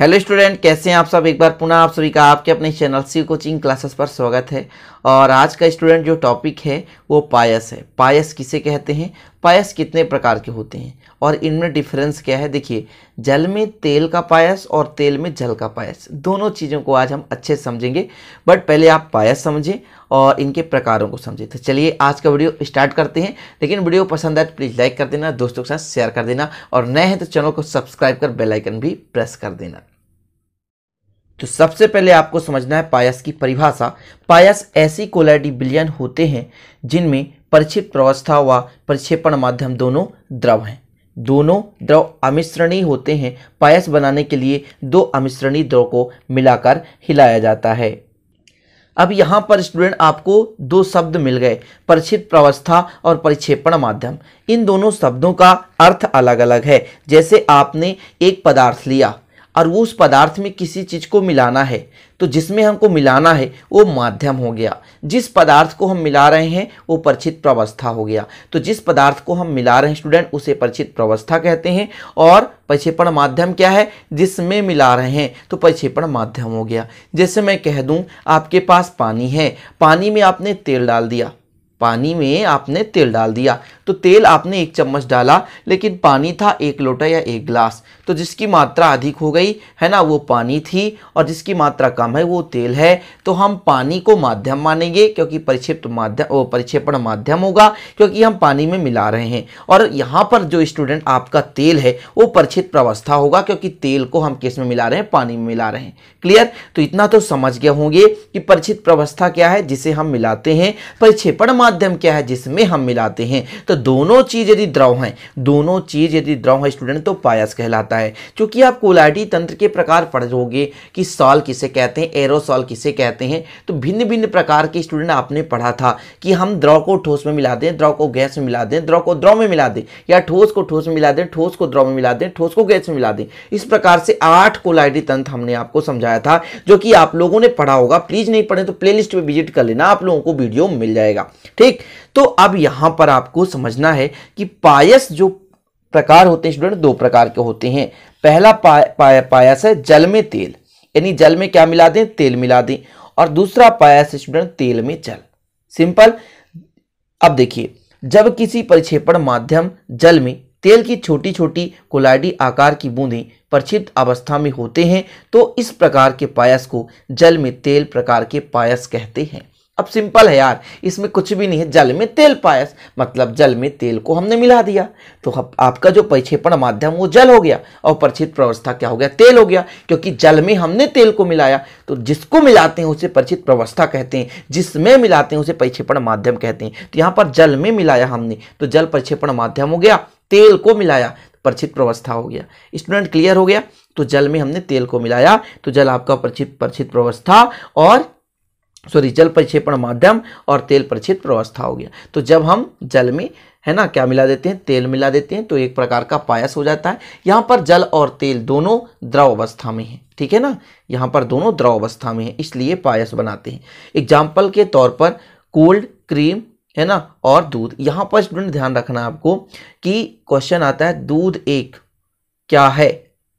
hello student कैसे हैं आप सब एक बार पुनः आप सभी का आपके अपने चैनल सी कोचिंग क्लासेस पर स्वागत है और आज का स्टूडेंट जो टॉपिक है वो पायस है पायस किसे कहते हैं पायस कितने प्रकार के होते हैं और इनमें डिफरेंस क्या है देखिए जल में तेल का पायस और तेल में जल का पायस दोनों चीज़ों को आज हम अच्छे समझेंगे बट पहले आप पायस समझें और इनके प्रकारों को समझें तो चलिए आज का वीडियो स्टार्ट करते हैं लेकिन वीडियो पसंद आए तो प्लीज़ लाइक कर देना दोस्तों के साथ शेयर कर देना और नए हैं तो चैनल को सब्सक्राइब कर बेलाइकन भी प्रेस कर देना तो सबसे पहले आपको समझना है पायस की परिभाषा पायस ऐसी कोलाइडी बिलियन होते हैं जिनमें परिक्षिप्त प्रवस्था व प्रक्षेपण माध्यम दोनों द्रव हैं दोनों द्रव अमिश्रणीय होते हैं पायस बनाने के लिए दो अमिश्रणीय द्रव को मिलाकर हिलाया जाता है अब यहाँ पर स्टूडेंट आपको दो शब्द मिल गए परिचित प्रवस्था और परिक्षेपण माध्यम इन दोनों शब्दों का अर्थ अलग अलग है जैसे आपने एक पदार्थ लिया और वो उस पदार्थ में किसी चीज़ को मिलाना है तो जिसमें हमको मिलाना है वो माध्यम हो गया जिस पदार्थ को हम मिला रहे हैं वो परिचित प्रवस्था हो गया तो जिस पदार्थ को हम मिला रहे हैं स्टूडेंट उसे परिचित प्रवस्था कहते हैं और प्रक्षेपण माध्यम क्या है जिसमें मिला रहे हैं तो प्रक्षेपण माध्यम हो गया जैसे मैं कह दूँ आपके पास पानी है पानी में आपने तेल डाल दिया पानी में आपने तेल डाल दिया तो तेल आपने एक चम्मच डाला लेकिन पानी था एक लोटा या एक गिलास तो जिसकी मात्रा अधिक हो गई है ना वो पानी थी और जिसकी मात्रा कम है वो तेल है तो हम पानी को माध्यम मानेंगे क्योंकि परिक्षिप्त माध्यम परिक्षेपण माध्यम होगा क्योंकि हम पानी में मिला रहे हैं और यहाँ पर जो स्टूडेंट आपका तेल है वो परिक्षित प्रवस्था होगा क्योंकि तेल को हम किस में मिला रहे हैं पानी में मिला रहे हैं क्लियर तो इतना तो समझ गए होंगे कि परिचित प्रवस्था क्या है जिसे हम मिलाते हैं परिक्षेपण माध्यम क्या है जिसमें हम मिलाते हैं तो दोनों चीज़ यदि द्रव हैं दोनों चीज़ यदि द्रव है स्टूडेंट तो पायस कहलाता है क्योंकि आप कोलाइटी तंत्र के प्रकार पढ़ोगे कि सॉल किसे कहते हैं एरोसॉल किसे कहते हैं तो भिन्न भिन्न प्रकार के स्टूडेंट आपने पढ़ा था कि हम द्रव को ठोस में मिला दें द्रव को गैस में मिला दें द्रव को द्रव में मिला दें या ठोस को ठोस में मिला दें ठोस को द्रव में मिला दें ठोस को गैस में मिला दें इस प्रकार से आठ कोलाइटी तंत्र हमने आपको समझाया था जो कि आप लोगों ने पढ़ा होगा प्लीज़ नहीं पढ़े तो प्लेलिस्ट पे विजिट कर लेना आप लोगों को वीडियो मिल जाएगा ठीक तो अब यहां पर आपको समझना है कि पायस जो प्रकार होते हैं स्टूडेंट दो प्रकार के होते हैं पहला पा, पा, पायस है जल में तेल यानी जल में क्या मिला दें तेल मिला दें और दूसरा पायस स्टूडेंट तेल में जल सिंपल अब देखिए जब किसी परिक्षेपण माध्यम जल में तेल की छोटी छोटी कोलाइडी आकार की बूंदें परिचित अवस्था में होते हैं तो इस प्रकार के पायस को जल में तेल प्रकार के पायस कहते हैं अब सिंपल है यार इसमें कुछ भी नहीं है जल में तेल पायस मतलब जल में तेल को हमने मिला दिया तो आपका जो परिक्षेपण माध्यम वो जल हो गया और परिचित प्रवस्था क्या हो गया तेल हो गया क्योंकि जल में हमने तेल को मिलाया तो जिसको मिलाते हैं उसे परिचित प्रवस्था कहते हैं जिसमें मिलाते हैं उसे परिक्षेपण माध्यम कहते हैं तो यहाँ पर जल में मिलाया हमने तो जल परिक्षेपण माध्यम हो गया तेल को मिलाया परिचित प्रवस्था हो गया स्टूडेंट क्लियर हो गया तो जल में हमने तेल को मिलाया तो जल आपका परिचित परिचित प्रवस्था और सॉरी जल परिक्षेपण माध्यम और तेल परिक्षेप व्यवस्था हो गया तो जब हम जल में है ना क्या मिला देते हैं तेल मिला देते हैं तो एक प्रकार का पायस हो जाता है यहाँ पर जल और तेल दोनों द्रव अवस्था में है ठीक है ना यहाँ पर दोनों द्रव अवस्था में है इसलिए पायस बनाते हैं एग्जाम्पल के तौर पर कोल्ड क्रीम है ना और दूध यहाँ पर स्टूडेंट ध्यान रखना आपको कि क्वेश्चन आता है दूध एक क्या है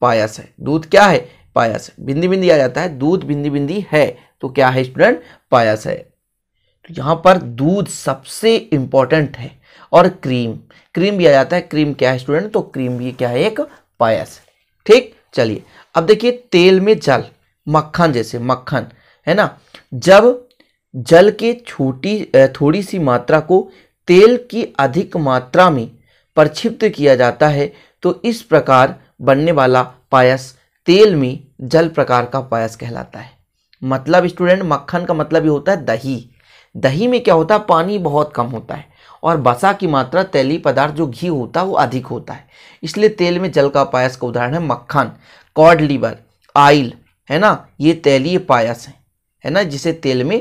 पायस है दूध क्या है पायस बिंदी बिंदी आ जाता है दूध बिंदी बिंदी है तो क्या है स्टूडेंट पायस है तो यहाँ पर दूध सबसे इंपॉर्टेंट है और क्रीम क्रीम भी आ जाता है क्रीम क्या है स्टूडेंट तो क्रीम भी क्या है एक पायस ठीक चलिए अब देखिए तेल में जल मक्खन जैसे मक्खन है ना जब जल के छोटी थोड़ी सी मात्रा को तेल की अधिक मात्रा में प्रक्षिप्त किया जाता है तो इस प्रकार बनने वाला पायस तेल में जल प्रकार का पायस कहलाता है मतलब स्टूडेंट मक्खन का मतलब ये होता है दही दही में क्या होता है पानी बहुत कम होता है और बसा की मात्रा तेली पदार्थ जो घी होता है वो अधिक होता है इसलिए तेल में जल का पायस का उदाहरण है मक्खन कॉड लीवर आइल है ना ये तेलीय पायस है है ना जिसे तेल में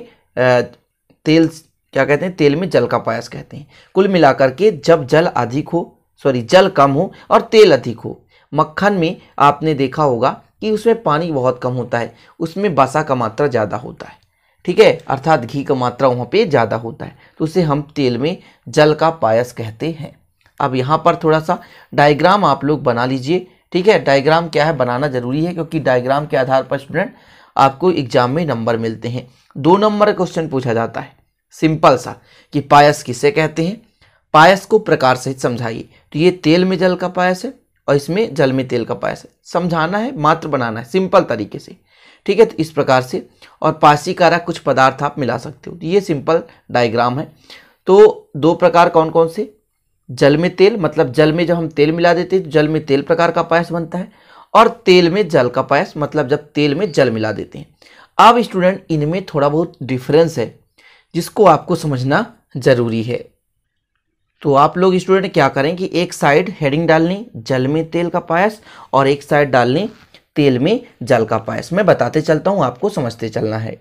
तेल क्या कहते हैं तेल में जल का पायस कहते हैं कुल मिलाकर के जब जल अधिक हो सॉरी जल कम हो और तेल अधिक हो मक्खन में आपने देखा होगा कि उसमें पानी बहुत कम होता है उसमें बसा का मात्रा ज़्यादा होता है ठीक है अर्थात घी का मात्रा वहाँ पे ज़्यादा होता है तो उसे हम तेल में जल का पायस कहते हैं अब यहाँ पर थोड़ा सा डायग्राम आप लोग बना लीजिए ठीक है डायग्राम क्या है बनाना ज़रूरी है क्योंकि डायग्राम के आधार पर स्टूडेंट आपको एग्जाम में नंबर मिलते हैं दो नंबर क्वेश्चन पूछा जाता है सिंपल सा कि पायस किसे कहते हैं पायस को प्रकार सहित समझाइए तो ये तेल में जल का पायस है और इसमें जल में तेल का पायस है समझाना है मात्र बनाना है सिंपल तरीके से ठीक है तो इस प्रकार से और पासी कारा कुछ पदार्थ आप मिला सकते हो तो ये सिंपल डायग्राम है तो दो प्रकार कौन कौन से जल में तेल मतलब जल में जब हम तेल मिला देते हैं तो जल में तेल प्रकार का पायस बनता है और तेल में जल का पायस मतलब जब तेल में जल मिला देते हैं अब स्टूडेंट इनमें थोड़ा बहुत डिफरेंस है जिसको आपको समझना ज़रूरी है तो आप लोग स्टूडेंट क्या करें कि एक साइड हेडिंग डालनी जल में तेल का पायस और एक साइड डालनी तेल में जल का पायस मैं बताते चलता हूँ आपको समझते चलना है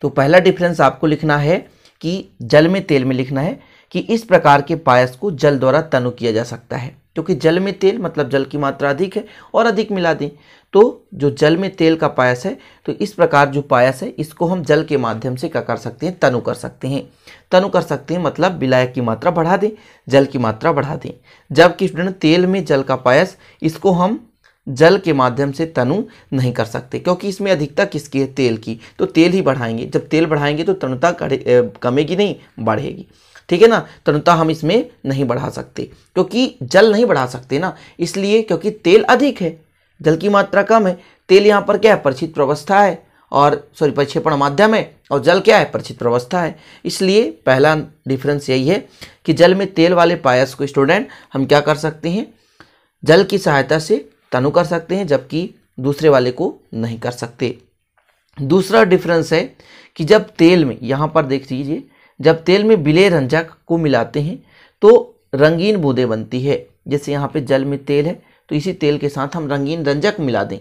तो पहला डिफरेंस आपको लिखना है कि जल में तेल में लिखना है कि इस प्रकार के पायस को जल द्वारा तनु किया जा सकता है क्योंकि जल में तेल मतलब जल की मात्रा अधिक है और अधिक मिला दें तो जो जल में तेल का पायस है तो इस प्रकार जो पायस है इसको हम जल के माध्यम से क्या कर सकते हैं तनु कर सकते हैं तनु कर सकते हैं मतलब विलायक की मात्रा बढ़ा दें जल की मात्रा बढ़ा दें जबकि स्टूडेंट तेल में जल का पायस इसको हम जल के माध्यम से तनु नहीं कर सकते क्योंकि इसमें अधिकता किसकी है तेल की तो तेल ही बढ़ाएंगे जब तेल बढ़ाएंगे तो तनुता कमेगी नहीं बढ़ेगी ठीक है ना तनुता हम इसमें नहीं बढ़ा सकते क्योंकि जल नहीं बढ़ा सकते ना इसलिए क्योंकि तेल अधिक है जल की मात्रा कम है तेल यहाँ पर क्या है परिचित प्रवस्था है और सॉरी प्रक्षेपण माध्यम है और जल क्या है परिचित प्रवस्था है इसलिए पहला डिफरेंस यही है कि जल में तेल वाले पायस को स्टूडेंट हम क्या कर सकते हैं जल की सहायता से तनु कर सकते हैं जबकि दूसरे वाले को नहीं कर सकते दूसरा डिफरेंस है कि जब तेल में यहाँ पर देख लीजिए जब तेल में बिले रंजक को मिलाते हैं तो रंगीन बूंदे बनती है जैसे यहाँ पे जल में तेल है तो इसी तेल के साथ हम रंगीन रंजक मिला दें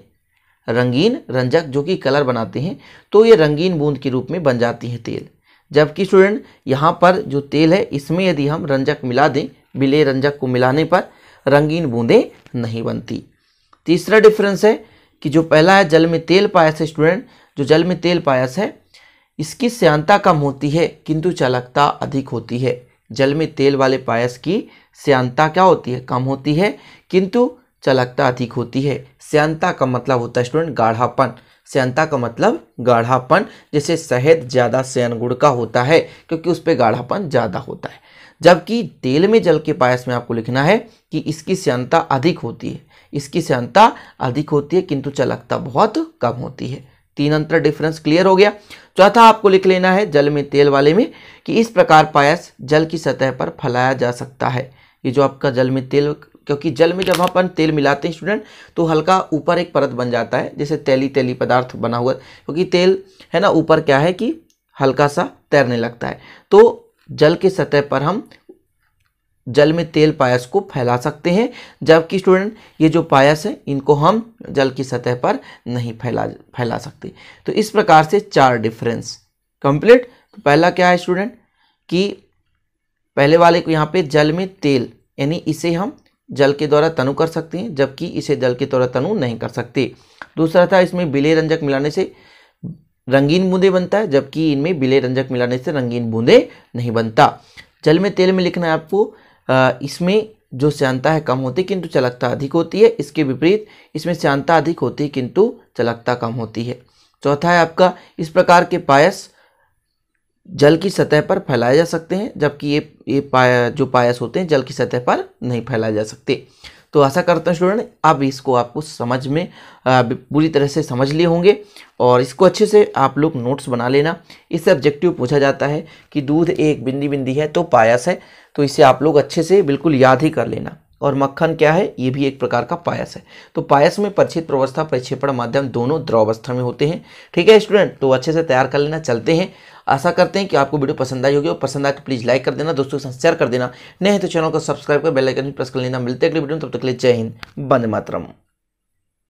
रंगीन रंजक जो कि कलर बनाते हैं तो ये रंगीन बूंद के रूप में बन जाती है तेल जबकि स्टूडेंट यहाँ पर जो तेल है इसमें यदि हम रंजक मिला दें बिले रंजक को मिलाने पर रंगीन बूंदें नहीं बनती तीसरा डिफरेंस है कि जो पहला है जल में तेल पायस है स्टूडेंट जो जल में तेल पायस है इसकी श्यांता कम होती है किंतु चालकता अधिक होती है जल में तेल वाले पायस की श्यांता क्या होती है कम होती है किंतु चालकता अधिक होती है श्यांता का मतलब होता है स्टूडेंट गाढ़ापन श्यांता का मतलब गाढ़ापन जैसे शहद ज़्यादा सैन गुड़ का होता है क्योंकि उस पर गाढ़ापन ज़्यादा होता है जबकि तेल में जल के पायस में आपको लिखना है कि इसकी श्यांता अधिक होती है इसकी श्यांता अधिक होती है किंतु चालकता बहुत कम होती है तीन अंतर डिफरेंस क्लियर हो गया चौथा आपको लिख लेना है जल में तेल वाले में कि इस प्रकार पायस जल की सतह पर फैलाया जा सकता है ये जो आपका जल में तेल क्योंकि जल में जब अपन तेल मिलाते हैं स्टूडेंट तो हल्का ऊपर एक परत बन जाता है जैसे तैली तैली पदार्थ बना हुआ क्योंकि तेल है ना ऊपर क्या है कि हल्का सा तैरने लगता है तो जल के सतह पर हम जल में तेल पायस को फैला सकते हैं जबकि स्टूडेंट ये जो पायस है इनको हम जल की सतह पर नहीं फैला फैला सकते तो इस प्रकार से चार डिफरेंस कंप्लीट तो पहला क्या है स्टूडेंट कि पहले वाले को यहाँ पे जल में तेल यानी इसे हम जल के द्वारा तनु कर सकते हैं जबकि इसे जल के द्वारा तनु नहीं कर सकते दूसरा था इसमें बिले रंजक मिलाने से रंगीन बूंदे बनता है जबकि इनमें बिले रंजक मिलाने से रंगीन बूंदे नहीं बनता जल में तेल में लिखना है आपको इसमें जो श्यांता है कम होती है किंतु चलकता अधिक होती है इसके विपरीत इसमें श्यांता अधिक होती है किंतु चलकता कम होती है चौथा है आपका इस प्रकार के पायस जल की सतह पर फैलाए जा सकते हैं जबकि ये ये पाया जो पायस होते हैं जल की सतह पर नहीं फैलाए जा सकते तो ऐसा करता हूँ स्टूडेंट अब इसको आपको समझ में पूरी तरह से समझ लिए होंगे और इसको अच्छे से आप लोग नोट्स बना लेना इससे ऑब्जेक्टिव पूछा जाता है कि दूध एक बिंदी बिंदी है तो पायस है तो इसे आप लोग अच्छे से बिल्कुल याद ही कर लेना और मक्खन क्या है ये भी एक प्रकार का पायस है तो पायस में परिचित प्रवस्था प्रक्षेपण माध्यम दोनों द्रवावस्था में होते हैं ठीक है स्टूडेंट तो अच्छे से तैयार कर लेना चलते हैं आशा करते हैं कि आपको वीडियो पसंद आई होगी और पसंद आए तो प्लीज़ लाइक कर देना दोस्तों के साथ शेयर कर देना नहीं तो चैनल को सब्सक्राइब कर बेलाइकन भी प्रेस कर लेना मिलते हैं अगले वीडियो में तब तक के लिए जय हिंद बंद मातरम